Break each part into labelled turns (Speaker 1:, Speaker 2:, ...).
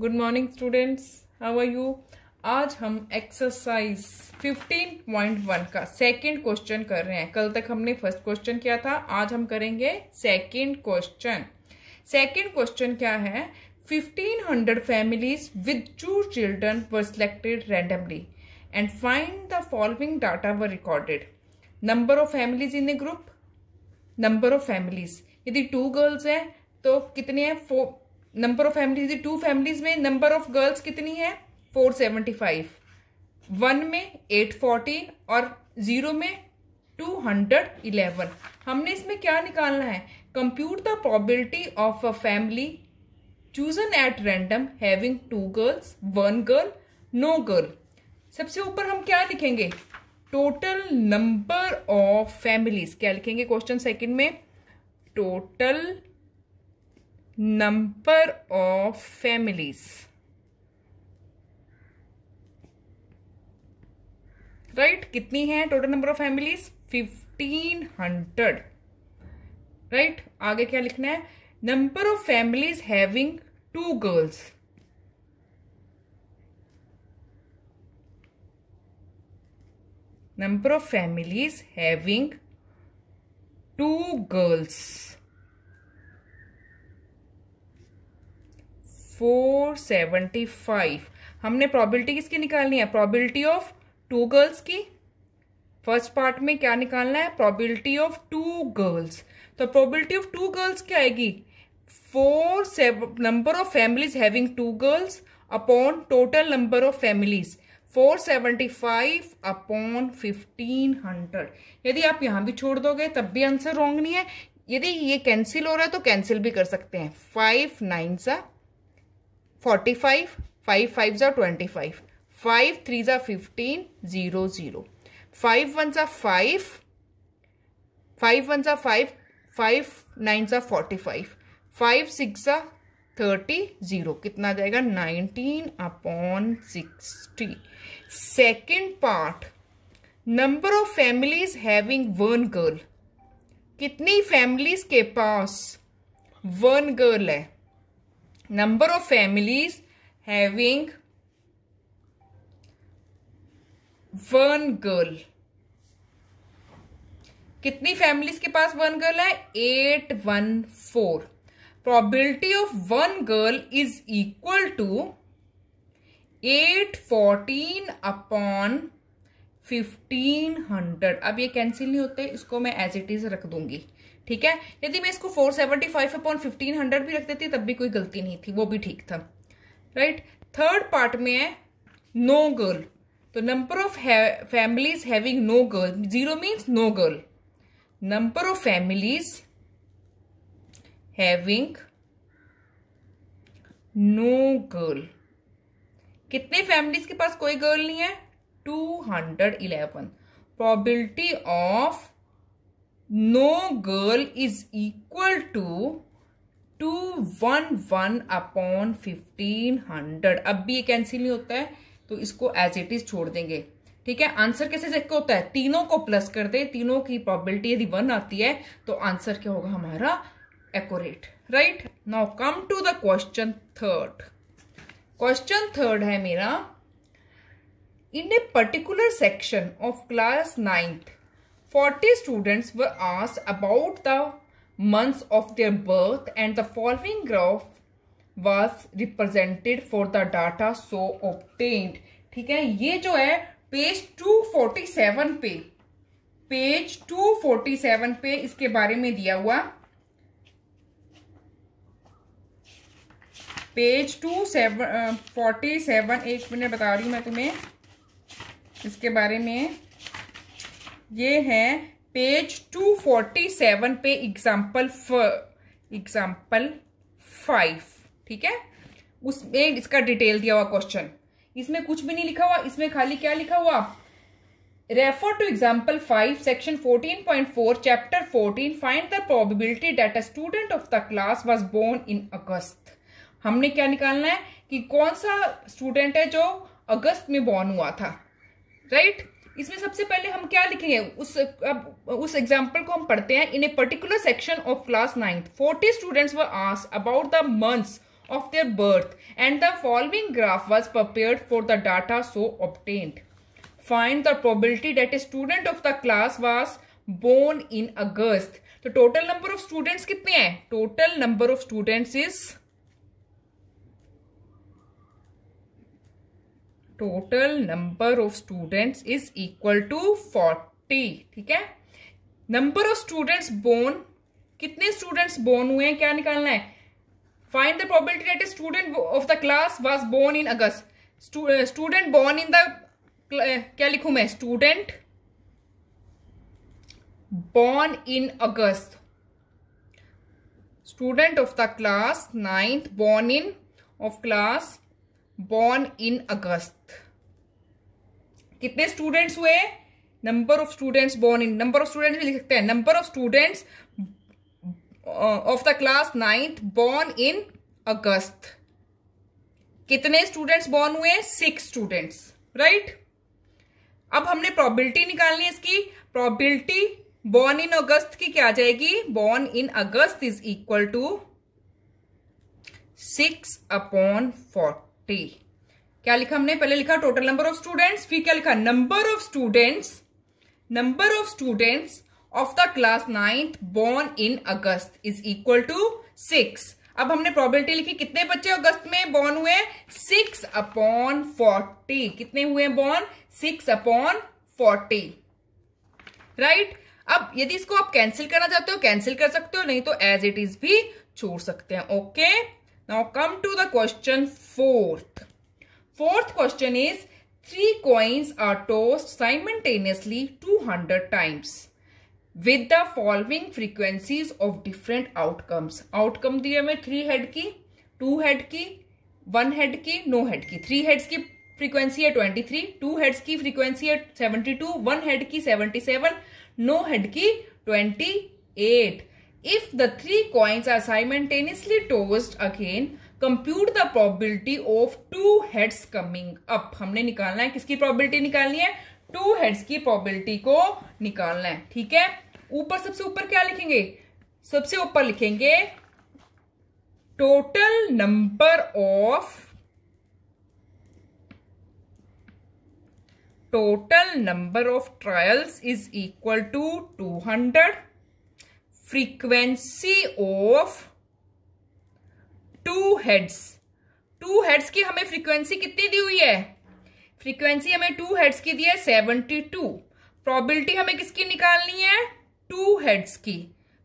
Speaker 1: Good morning students how are you आज हम exercise 15.1 का सेकंड क्वेश्चन कर रहे हैं कल तक हमने फर्स्ट क्वेश्चन किया था आज हम करेंगे सेकंड क्वेश्चन सेकंड क्वेश्चन क्या है 1500 families with two children were selected randomly and find the following data were recorded number of families in a group number of families यदि टू गर्ल्स हैं तो कितने हैं four number of families two families में number of girls कितनी है four seventy five one में eight fourteen और जीरो में टू हंड्रेड इलेवन हमने इसमें क्या निकालना है compute the probability of a family chosen at random having two girls one girl no girl सबसे ऊपर हम क्या लिखेंगे टोटल नंबर ऑफ फैमिलीज क्या लिखेंगे क्वेश्चन सेकंड में total number of families right right? कितनी है total number of families fifteen hundred right आगे क्या लिखना है number of families having two girls number of families having two girls four seventy five हमने प्रॉबिलिटी किसकी निकालनी है प्रॉबिलिटी ऑफ टू गर्ल्स की फर्स्ट पार्ट में क्या निकालना है प्रॉबिलिटी ऑफ टू गर्ल्स तो प्रॉबिलिटी ऑफ टू गर्ल्स क्या आएगी four seven number of families having two girls upon total number of families 475 upon fifteen hundred यदि आप यहां भी छोड़ दोगे तब भी आंसर रॉन्ग नहीं है यदि ये कैंसिल हो रहा है तो कैंसिल भी कर सकते हैं फाइव नाइन सा फोर्टी फाइव फाइव फाइव ज़ा ट्वेंटी फाइव फाइव थ्री ज़ा fifteen zero zero five one ज़ा फाइव फाइव वन ज़ा फाइव फाइव नाइन ज़ा फोर्टी फाइव फाइव सिक्स ज़ा थर्टी ज़ीरो कितना जाएगा nineteen upon sixty second part number of families having one girl कितनी फैमिलीज के पास वन गर्ल है number of families having one girl कितनी फैमिलीज के पास वन गर्ल है eight one four probability of one girl is equal to eight fourteen upon fifteen hundred अब ये कैंसिल नहीं होते इसको मैं एज इट इज रख दूंगी ठीक है यदि मैं इसको four seventy five upon fifteen hundred भी रख देती तब भी कोई गलती नहीं थी वो भी ठीक था राइट थर्ड पार्ट में है नो गर्ल तो number of families having no girl zero means no girl number of families having no girl कितने फैमिलीज के पास कोई गर्ल नहीं है 211 probability of no girl is equal to 211 upon 1500 अब भी ये कैंसिल नहीं होता है तो इसको एज इट इज छोड़ देंगे ठीक है आंसर कैसे चेक होता है तीनों को प्लस कर दे तीनों की प्रॉबिलिटी यदि वन आती है तो आंसर क्या होगा हमारा accurate right now come to the question third question third है मेरा In a particular section of class 9th, 40 students were asked about the months of their birth and the following graph was represented for the data so obtained. ठीक है ये जो है page 247 पे page 247 पे इसके बारे में दिया हुआ page two seven forty seven एक मिनट बता रही हूँ मैं तुम्हें इसके बारे में ये है पेज 247 पे एग्जाम्पल एग्जाम्पल फाइव ठीक है उसमें इसका डिटेल दिया हुआ क्वेश्चन इसमें कुछ भी नहीं लिखा हुआ इसमें खाली क्या लिखा हुआ refer to example five section 14.4 chapter 14 find the probability that a student of the class was born in August हमने क्या निकालना है कि कौन सा स्टूडेंट है जो अगस्त में बॉर्न हुआ था राइट इसमें सबसे पहले हम क्या लिखेंगे उस अब उस एग्जांपल को हम पढ़ते हैं in a particular section of class ninth forty students were asked about the months of their birth and the following graph was prepare for the data so obtain find the probability that a student of the class was born in August तो total number of students कितने हैं total number of students is total number of students is equal to forty ठीक है number of students born कितने students born हुए हैं क्या निकालना है find the probability that student of the class was born in August student born in the क्या लिखू मैं student born in August student of the class ninth born in of class born in August कितने students हुए number of students born in number of students भी लिख सकते हैं number of students of the class ninth born in August कितने students born हुए six students right अब हमने प्रोबेबिलिटी निकालनी है इसकी प्रोबेबिलिटी बॉर्न इन अगस्त की क्या आ जाएगी born in August is equal to six upon forty forty क्या लिखा हमने पहले लिखा टोटल नंबर ऑफ स्टूडेंट्स फिर क्या लिखा number of students number of students of the class ninth born in August is equal to six अब हमने प्रोबेबिलिटी लिखी कितने बच्चे अगस्त में बॉर्न हुए सिक्स अपॉन फोर्टी कितने हुए born six upon forty right अब यदि इसको आप कैंसिल करना चाहते हो कैंसिल कर सकते हो नहीं तो एज इट इज भी छोड़ सकते हैं okay okay? Now come to the question fourth. Fourth question is three coins are tossed simultaneously 200 times with the following frequencies of different outcomes. Outcome दिया हमें three head की two head की one head की no head की Three heads की frequency है twenty three two heads की frequency है सेवेंटी टू वन हेड की सेवेंटी सेवन नो हेड की twenty eight If the three coins are simultaneously tossed again, compute the probability of two heads coming up. हमने निकालना है किसकी probability निकालनी है टू हेड्स की probability को निकालना है ठीक है ऊपर सबसे ऊपर क्या लिखेंगे सबसे ऊपर लिखेंगे total number of total number of trials is equal to two hundred frequency of two heads two heads की हमें फ्रीक्वेंसी कितनी दी हुई है फ्रीक्वेंसी हमें टू हेड्स की दी है सेवेंटी टू प्रॉबिलिटी हमें किसकी निकालनी है टू हेड्स की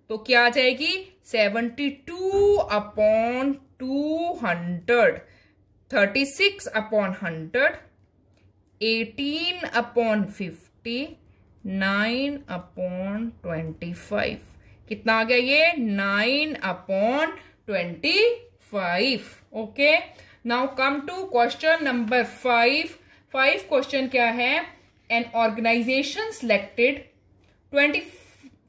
Speaker 1: तो क्या आ जाएगी seventy two upon two hundred thirty six upon hundred eighteen upon fifty nine upon twenty five कितना आ गया ये nine upon twenty five okay now come to question number five five question क्या है an organisation selected twenty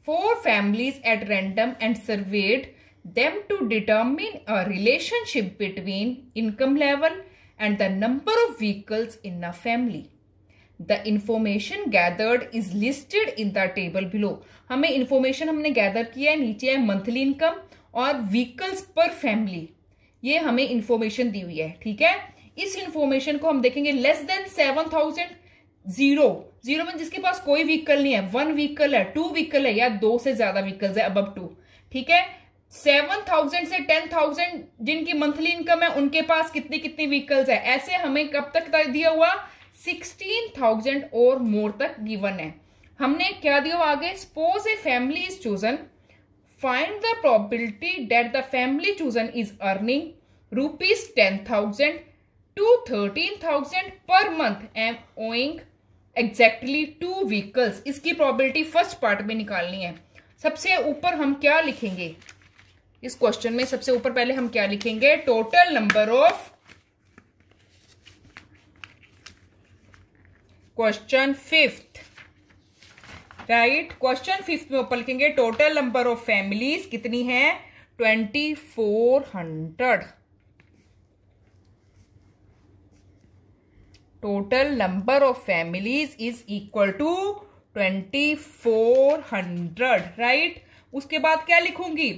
Speaker 1: four families at random and surveyed them to determine a relationship between income level and the number of vehicles in a family the information gathered is listed in the table below हमें information हमने gather किया है नीचे है monthly income और vehicles पर family ये हमें इन्फॉर्मेशन दी हुई है ठीक है इस इन्फॉर्मेशन को हम देखेंगे less than seven thousand zero zero में जिसके पास कोई व्हीकल नहीं है वन व्हीकल है टू व्हीकल है या दो से ज्यादा व्हीकल्स है अब टू ठीक है सेवन थाउजेंड से टेन थाउजेंड जिनकी मंथली इनकम है उनके पास कितनी कितनी व्हीकल्स है ऐसे हमें कब तक दिया हुआ सिक्सटीन थाउजेंड और मोर तक गिवन है हमने क्या दिया आगे suppose a family is chosen find the probability that the family chosen is earning rupees ten thousand to thirteen thousand per month and owning exactly two vehicles इसकी probability फर्स्ट पार्ट में निकालनी है सबसे ऊपर हम क्या लिखेंगे इस क्वेश्चन में सबसे ऊपर पहले हम क्या लिखेंगे total number of question fifth right question fifth में ऊपर लिखेंगे टोटल नंबर ऑफ फैमिलीज कितनी है twenty four hundred total number of families is equal to twenty four hundred right उसके बाद क्या लिखूंगी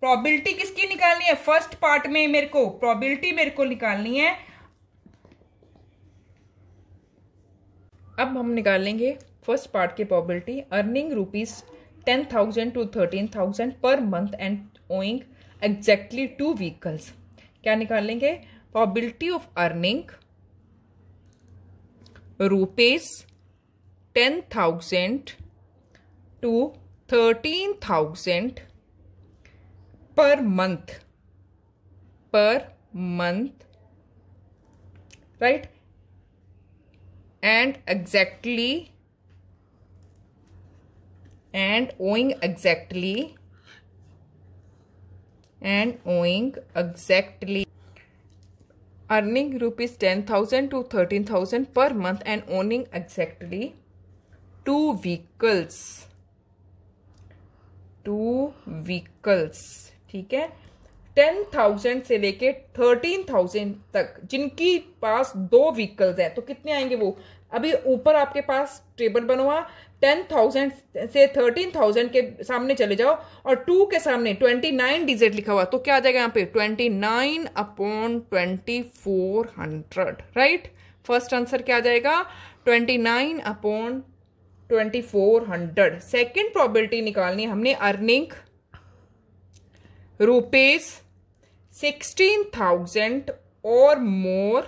Speaker 1: प्रॉबिलिटी किसकी निकालनी है फर्स्ट पार्ट में मेरे को प्रॉबिलिटी मेरे को निकालनी है अब हम निकालेंगे फर्स्ट पार्ट की probability earning rupees ten thousand to thirteen thousand per month and owning exactly two vehicles क्या निकालेंगे probability of earning rupees ten thousand to thirteen thousand per month per month right and exactly and owing exactly and owing exactly earning rupees 10000 to 13000 per month and owning exactly two vehicles two vehicles ठीक है ten thousand से लेके thirteen thousand तक जिनकी पास दो vehicles हैं तो कितने आएंगे वो अभी ऊपर आपके पास टेबल बना हुआ टेन थाउजेंड से थर्टीन थाउजेंड के सामने चले जाओ और टू के सामने ट्वेंटी नाइन डिजिट लिखा हुआ तो क्या आ जाएगा यहाँ पे twenty nine upon twenty four hundred right first answer क्या आ जाएगा twenty nine upon twenty four hundred second probability निकालनी हमने अर्निंग रुपीज़ सिक्सटीन थाउजेंड और मोर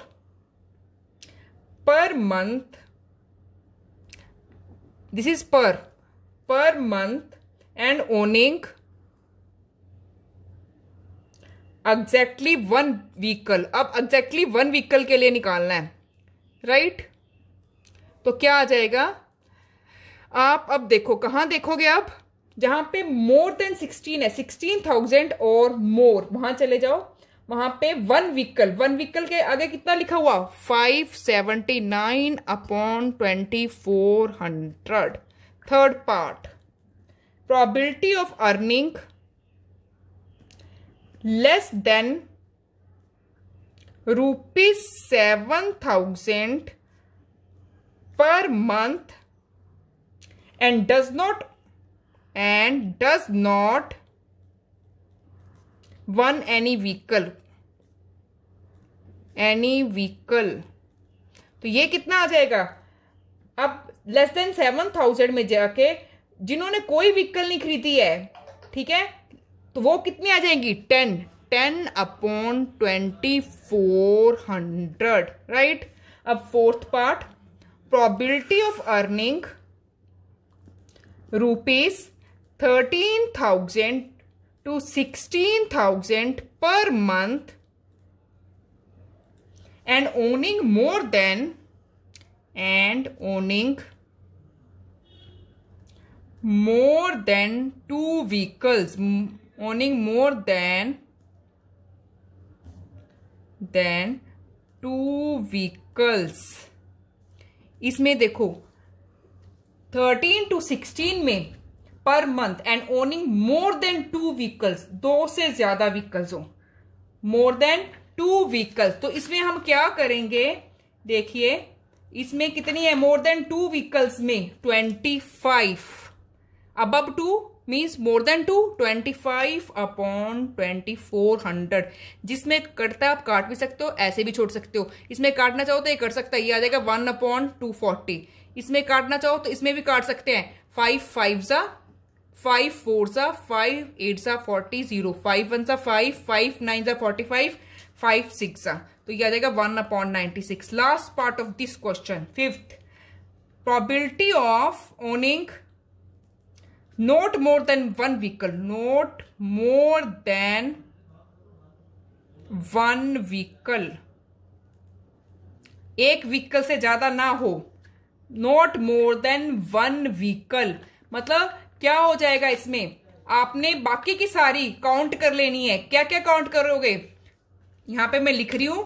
Speaker 1: per month this is per per month and owning exactly one vehicle अब exactly one vehicle के लिए निकालना है राइट right? तो क्या आ जाएगा आप अब देखो कहाँ देखोगे आप जहां पे मोर देन सिक्सटीन है सिक्सटीन थाउजेंड और मोर वहां चले जाओ वहां पे वन व्हीकल वन व्हीकल के आगे कितना लिखा हुआ five seventy nine upon twenty four hundred third part of earning less than rupees seven thousand per month and does not and does not own any vehicle any vehicle तो ये कितना आ जाएगा अब लेस देन सेवन थाउजेंड में जाके जिन्होंने कोई vehicle नहीं खरीदी है ठीक है तो वो कितनी आ जाएगी ten ten upon twenty four hundred right अब fourth part probability of earning rupees 13,000 to 16,000 per month and owning more than and owning more than two vehicles owning more than than two vehicles isme देखो 13 to 16 में per month and owning more than two vehicles दो से ज्यादा vehicles हो मोर than two vehicles तो इसमें हम क्या करेंगे देखिए इसमें कितनी है मोर देन टू व्हीकल्स में ट्वेंटी फाइव अब two means more than two twenty five upon twenty four hundred जिसमें कटता है आप काट भी सकते हो ऐसे भी छोड़ सकते हो इसमें काटना चाहो तो ये कर सकता है ये आ जाएगा वन अपॉन टू फोर्टी इसमें काटना चाहो तो इसमें भी काट सकते हैं फाइव फाइव ज़ा फाइव फोर सा फाइव एट सा फोर्टी जीरो फाइव वन सा फाइव फाइव नाइन सा फोर्टी फाइव फाइव सिक्स सा तो ये आ जाएगा one upon ninety six last part of this question fifth probability of owning not more than one vehicle not more than one vehicle एक vehicle से ज्यादा ना हो not more than one vehicle मतलब क्या हो जाएगा इसमें आपने बाकी की सारी काउंट कर लेनी है क्या क्या काउंट करोगे यहां पे मैं लिख रही हूं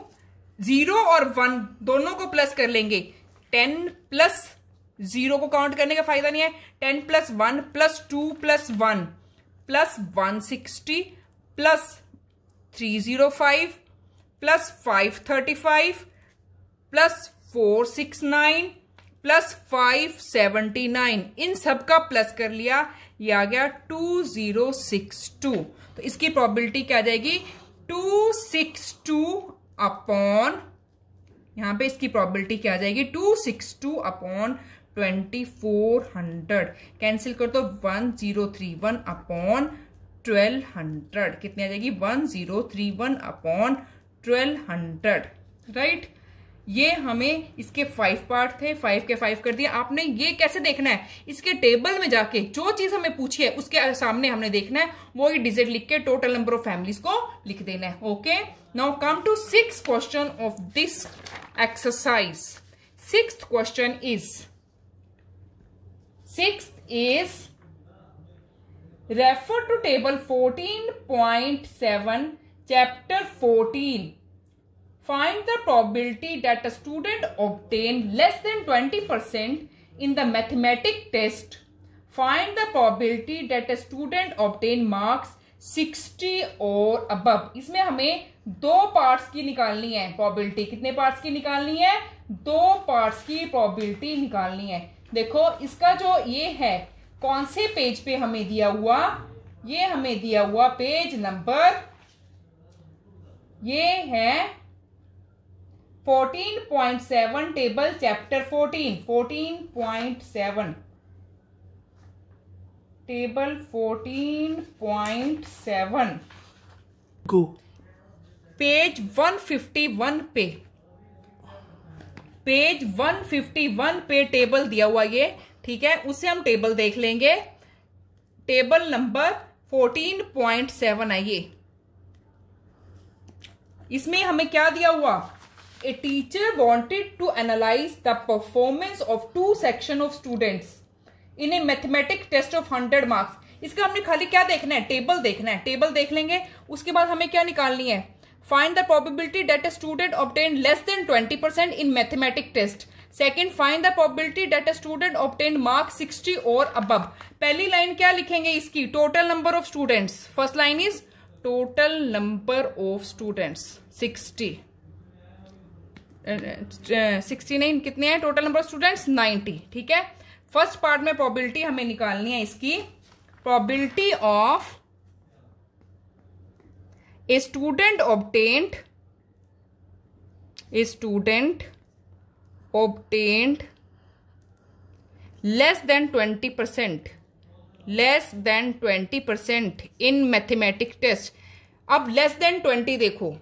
Speaker 1: जीरो और वन दोनों को प्लस कर लेंगे टेन प्लस जीरो को काउंट करने का फायदा नहीं है ten plus one plus two plus one plus one sixty plus three zero five plus five thirty five plus four six nine plus five seventy nine इन सब का प्लस कर लिया ये आ गया टू जीरो सिक्स टू तो इसकी probability क्या आ जाएगी टू सिक्स टू अपॉन यहां पे इसकी प्रोबेबिलिटी क्या आ जाएगी two six two upon twenty four hundred cancel कर दो one zero three one upon twelve hundred कितनी आ जाएगी one zero three one upon twelve hundred right ये हमें इसके फाइव पार्ट थे फाइव के फाइव कर दिया आपने ये कैसे देखना है इसके टेबल में जाके जो चीज हमें पूछी है उसके सामने हमने देखना है वो ये डिजिट लिख के टोटल नंबर ऑफ फैमिलीज को लिख देना है okay now come to six question of this exercise six question is six is refer to table fourteen point seven chapter fourteen Find the probability that a student obtain less than 20% in the mathematic test. Find the probability that a student obtain marks 60 और above. इसमें हमें दो parts की निकालनी है probability कितने parts की निकालनी है दो पार्ट्स की प्रोबेबिलिटी निकालनी है देखो इसका जो ये है कौन से पेज पे हमें दिया हुआ ये हमें दिया हुआ पेज नंबर ये है fourteen point seven table chapter fourteen fourteen point seven table fourteen point seven go page one fifty one पे पेज वन फिफ्टी वन पे टेबल दिया हुआ ये ठीक है उसे हम टेबल देख लेंगे table number fourteen point seven है ये इसमें हमें क्या दिया हुआ a teacher wanted to analyze the performance of two section of students in a mathematic test of 100 marks इसका हमने खाली क्या देखना है टेबल देखना है टेबल देख लेंगे उसके बाद हमें क्या निकालनी है find the probability that a student obtained less than 20 percent in mathematic test second find the probability that a student obtained mark 60 और अब पहली लाइन क्या लिखेंगे इसकी total number of students first line is total number of students sixty sixty nine कितने हैं total number of students ninety ठीक है फर्स्ट पार्ट में प्रोबेबिलिटी हमें निकालनी है इसकी probability of a student obtained a student obtained less than twenty percent less than twenty percent in mathematic test अब लेस देन ट्वेंटी देखो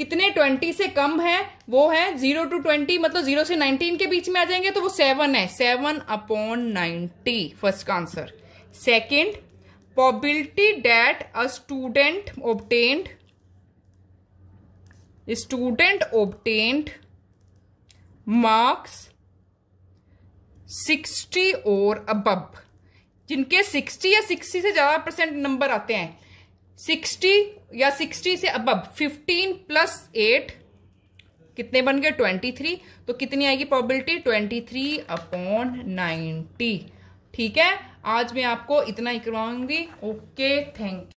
Speaker 1: कितने ट्वेंटी से कम है वो है जीरो टू ट्वेंटी मतलब जीरो से नाइनटीन के बीच में आ जाएंगे तो वो सेवन है सेवन अपॉन नाइनटी फर्स्ट का आंसर सेकेंड probability डेट a student obtained student obtained marks 60 और above जिनके सिक्सटी या सिक्सटी से ज़्यादा परसेंट नंबर आते हैं सिक्सटी या सिक्सटी से अब फिफ्टीन प्लस एट कितने बन गए ट्वेंटी थ्री तो कितनी आएगी probability twenty three upon ninety ठीक है आज मैं आपको इतना ही करवाऊंगी ओके थैंक